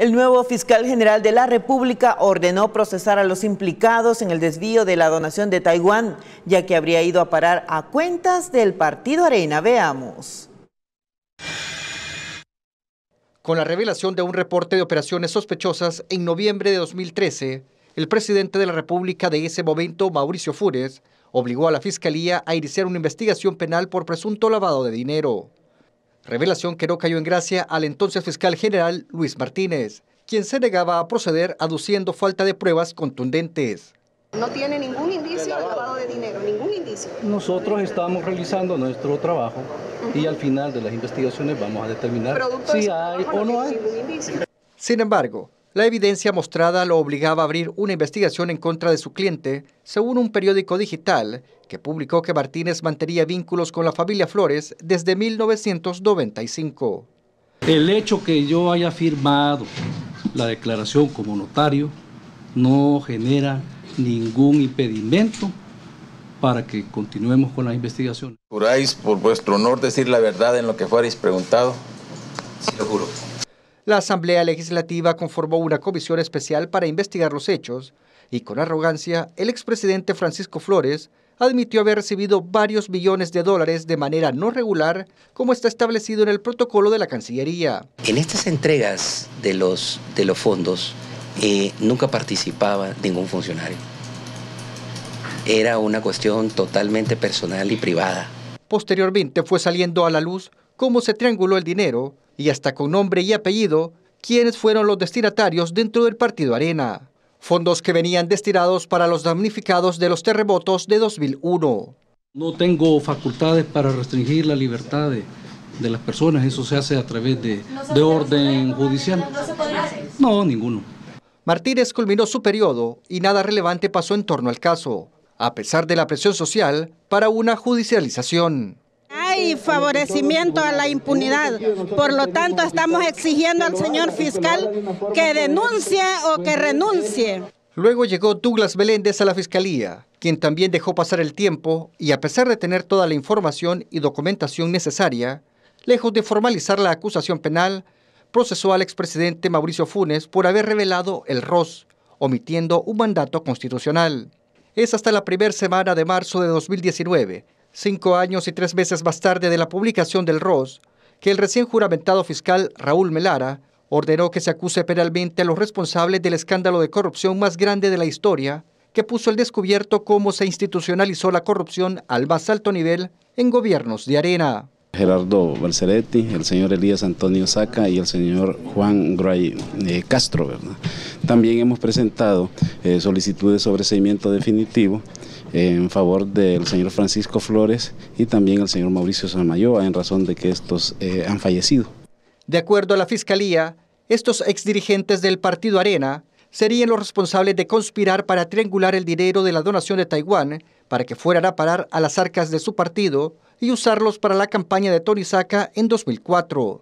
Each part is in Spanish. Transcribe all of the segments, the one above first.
El nuevo fiscal general de la República ordenó procesar a los implicados en el desvío de la donación de Taiwán, ya que habría ido a parar a cuentas del Partido Arena. Veamos. Con la revelación de un reporte de operaciones sospechosas en noviembre de 2013, el presidente de la República de ese momento, Mauricio Fures, obligó a la Fiscalía a iniciar una investigación penal por presunto lavado de dinero revelación que no cayó en gracia al entonces fiscal general Luis Martínez, quien se negaba a proceder aduciendo falta de pruebas contundentes. No tiene ningún indicio de lavado de dinero, ningún indicio. Nosotros estamos realizando nuestro trabajo y al final de las investigaciones vamos a determinar si hay o no hay. Sin embargo, la evidencia mostrada lo obligaba a abrir una investigación en contra de su cliente, según un periódico digital que publicó que Martínez mantenía vínculos con la familia Flores desde 1995. El hecho que yo haya firmado la declaración como notario no genera ningún impedimento para que continuemos con la investigación. ¿Juráis por vuestro honor decir la verdad en lo que fuerais preguntado? Sí, lo juro. La Asamblea Legislativa conformó una comisión especial para investigar los hechos y con arrogancia el expresidente Francisco Flores admitió haber recibido varios millones de dólares de manera no regular, como está establecido en el protocolo de la Cancillería. En estas entregas de los, de los fondos eh, nunca participaba ningún funcionario. Era una cuestión totalmente personal y privada. Posteriormente fue saliendo a la luz cómo se trianguló el dinero y hasta con nombre y apellido quiénes fueron los destinatarios dentro del partido Arena, fondos que venían destinados para los damnificados de los terremotos de 2001. No tengo facultades para restringir la libertad de, las personas, eso se hace a través de, de orden judicial. No, ninguno. Martínez culminó su periodo y nada relevante pasó en torno al caso, a pesar de la presión social para una judicialización y favorecimiento a la impunidad. Por lo tanto, estamos exigiendo al señor fiscal que denuncie o que renuncie. Luego llegó Douglas Beléndez a la fiscalía, quien también dejó pasar el tiempo y a pesar de tener toda la información y documentación necesaria, lejos de formalizar la acusación penal, procesó al expresidente Mauricio Funes por haber revelado el ROS, omitiendo un mandato constitucional. Es hasta la primera semana de marzo de 2019 cinco años y tres meses más tarde de la publicación del ROS, que el recién juramentado fiscal Raúl Melara ordenó que se acuse penalmente a los responsables del escándalo de corrupción más grande de la historia, que puso al descubierto cómo se institucionalizó la corrupción al más alto nivel en gobiernos de arena. Gerardo Balceretti, el señor Elías Antonio Saca y el señor Juan Gray eh, Castro. ¿verdad? También hemos presentado eh, solicitudes sobre seguimiento definitivo en favor del señor Francisco Flores y también el señor Mauricio Samayoa en razón de que estos eh, han fallecido. De acuerdo a la Fiscalía, estos exdirigentes del Partido Arena serían los responsables de conspirar para triangular el dinero de la donación de Taiwán para que fueran a parar a las arcas de su partido y usarlos para la campaña de Tony Saca en 2004.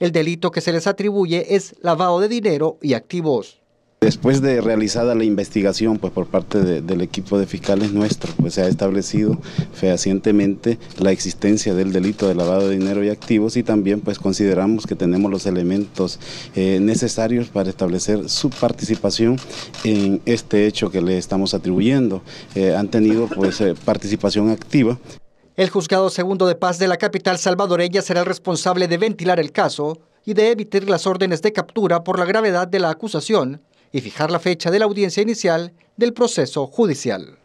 El delito que se les atribuye es lavado de dinero y activos. Después de realizada la investigación pues, por parte del equipo de fiscales nuestro, pues se ha establecido fehacientemente la existencia del delito de lavado de dinero y activos y también pues consideramos que tenemos los elementos eh, necesarios para establecer su participación en este hecho que le estamos atribuyendo. Eh, han tenido pues eh, participación activa. El juzgado segundo de paz de la capital salvadoreña será el responsable de ventilar el caso y de emitir las órdenes de captura por la gravedad de la acusación y fijar la fecha de la audiencia inicial del proceso judicial.